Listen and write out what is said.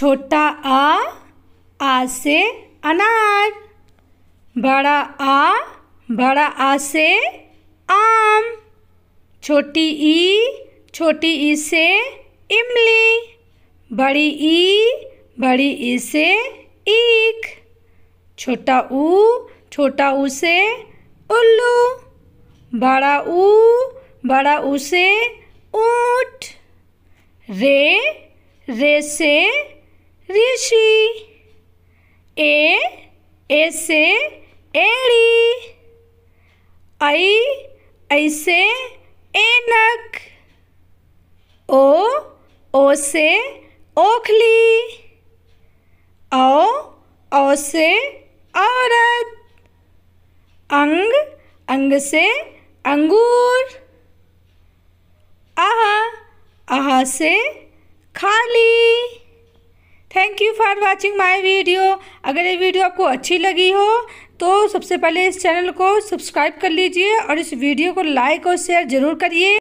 छोटा आ आ से अनार बड़ा आ बड़ा आ से आम छोटी ई छोटी ई से इमली बड़ी ई बड़ी ई से ईख छोटा ऊ छोटा ऊ से उल्लू बड़ा ऊ बड़ा ऊ से ऊँट रे रे से ऋषि ए ऐसे एड़ी ऐ ऐसे एनक ओ ओ से ओखली औ औ से औरत अंग अंग से अंगूर आहा आहा से खाली thank you for watching my video अगर ये वीडियो आपको अच्छी लगी हो तो सबसे पहले इस चैनल को सब्सक्राइब कर लीजिए और इस वीडियो को लाइक और शेयर ज़रूर करिए